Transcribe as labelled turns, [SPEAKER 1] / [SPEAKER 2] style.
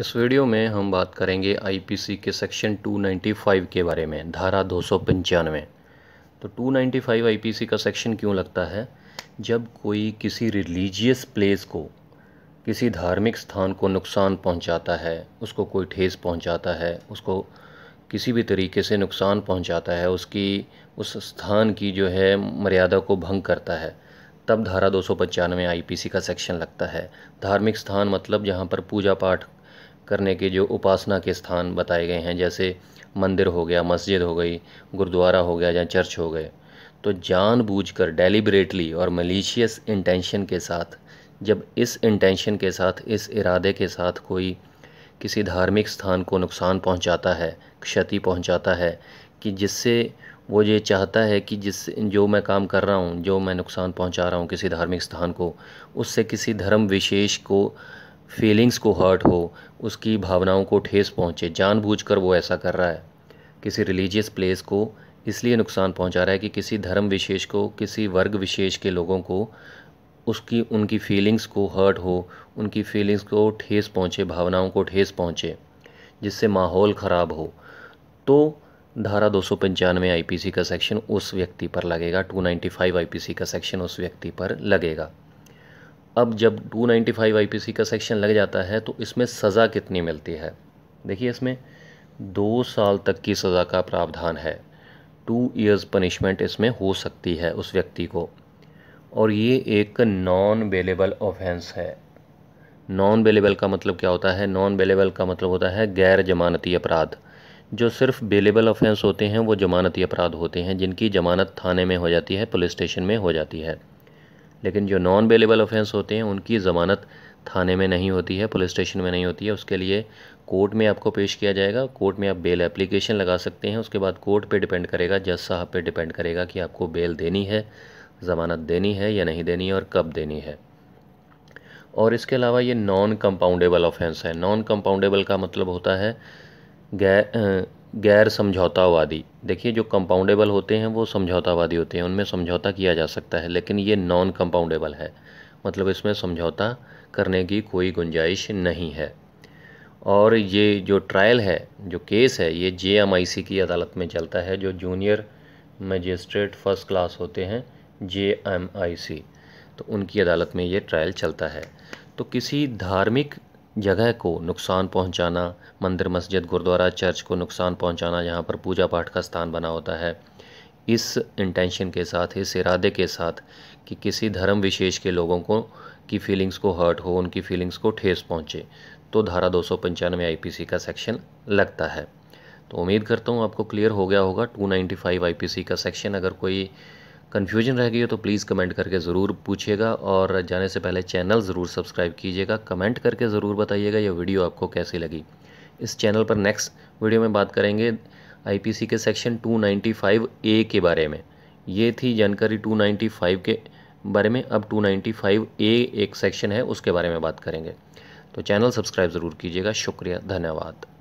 [SPEAKER 1] इस वीडियो में हम बात करेंगे आईपीसी के सेक्शन 295 के बारे में धारा दो तो 295 आईपीसी का सेक्शन क्यों लगता है जब कोई किसी रिलीजियस प्लेस को किसी धार्मिक स्थान को नुकसान पहुंचाता है उसको कोई ठेस पहुंचाता है उसको किसी भी तरीके से नुकसान पहुंचाता है उसकी उस स्थान की जो है मर्यादा को भंग करता है तब धारा दो सौ पचानवे का सेक्शन लगता है धार्मिक स्थान मतलब जहाँ पर पूजा पाठ करने के जो उपासना के स्थान बताए गए हैं जैसे मंदिर हो गया मस्जिद हो गई गुरुद्वारा हो गया या चर्च हो गए तो जानबूझकर डेलिब्रेटली और मलिशियस इंटेंशन के साथ जब इस इंटेंशन के साथ इस इरादे के साथ कोई किसी धार्मिक स्थान को नुकसान पहुंचाता है क्षति पहुंचाता है कि जिससे वो ये चाहता है कि जिस जो मैं काम कर रहा हूँ जो मैं नुकसान पहुंचा रहा हूँ किसी धार्मिक स्थान को उससे किसी धर्म विशेष को फीलिंग्स को हर्ट हो उसकी भावनाओं को ठेस पहुँचे जानबूझकर वो ऐसा कर रहा है किसी रिलीजियस प्लेस को इसलिए नुकसान पहुंचा रहा है कि किसी धर्म विशेष को किसी वर्ग विशेष के लोगों को उसकी उनकी फीलिंग्स को हर्ट हो उनकी फीलिंग्स को ठेस पहुँचे भावनाओं को ठेस पहुँचे जिससे माहौल ख़राब हो तो धारा दो सौ पंचानवे आई का सेक्शन उस व्यक्ति पर लगेगा 295 नाइन्टी का सेक्शन उस व्यक्ति पर लगेगा अब जब 295 नाइन्टी का सेक्शन लग जाता है तो इसमें सज़ा कितनी मिलती है देखिए इसमें दो साल तक की सज़ा का प्रावधान है टू ईयर्स पनिशमेंट इसमें हो सकती है उस व्यक्ति को और ये एक नॉन बेलेबल ऑफेंस है नॉन बेलेबल का मतलब क्या होता है नॉन बेलेबल का मतलब होता है गैर जमानती अपराध जो सिर्फ बेलेबल ऑफेंस होते हैं वो जमानती अपराध होते हैं जिनकी जमानत थाने में हो जाती है पुलिस स्टेशन में हो जाती है लेकिन जो नॉन बेलेबल ऑफेंस होते हैं उनकी ज़मानत थाने में नहीं होती है पुलिस स्टेशन में नहीं होती है उसके लिए कोर्ट में आपको पेश किया जाएगा कोर्ट में आप बेल एप्लीकेशन लगा सकते हैं उसके बाद कोर्ट पे डिपेंड करेगा जज साहब पे डिपेंड करेगा कि आपको बेल देनी है ज़मानत देनी है या नहीं देनी है और कब देनी है और इसके अलावा ये नॉन कंपाउंडेबल ऑफेंस है नॉन कंपाउंडेबल का मतलब होता है गैर समझौतावादी देखिए जो कंपाउंडेबल होते हैं वो समझौतावादी होते हैं उनमें समझौता किया जा सकता है लेकिन ये नॉन कंपाउंडेबल है मतलब इसमें समझौता करने की कोई गुंजाइश नहीं है और ये जो ट्रायल है जो केस है ये जे की अदालत में चलता है जो जूनियर मजिस्ट्रेट फर्स्ट क्लास होते हैं जे तो उनकी अदालत में ये ट्रायल चलता है तो किसी धार्मिक जगह को नुकसान पहुंचाना मंदिर मस्जिद गुरुद्वारा चर्च को नुकसान पहुंचाना यहाँ पर पूजा पाठ का स्थान बना होता है इस इंटेंशन के साथ इस इरादे के साथ कि किसी धर्म विशेष के लोगों को की फीलिंग्स को हर्ट हो उनकी फीलिंग्स को ठेस पहुँचे तो धारा दो सौ पंचानवे आईपीसी का सेक्शन लगता है तो उम्मीद करता हूँ आपको क्लियर हो गया होगा टू नाइन्टी का सेक्शन अगर कोई कन्फ्यूजन रह गई हो तो प्लीज़ कमेंट करके ज़रूर पूछिएगा और जाने से पहले चैनल ज़रूर सब्सक्राइब कीजिएगा कमेंट करके ज़रूर बताइएगा यह वीडियो आपको कैसी लगी इस चैनल पर नेक्स्ट वीडियो में बात करेंगे आईपीसी के सेक्शन 295 ए के बारे में ये थी जानकारी 295 के बारे में अब 295 ए एक सेक्शन है उसके बारे में बात करेंगे तो चैनल सब्सक्राइब ज़रूर कीजिएगा शुक्रिया धन्यवाद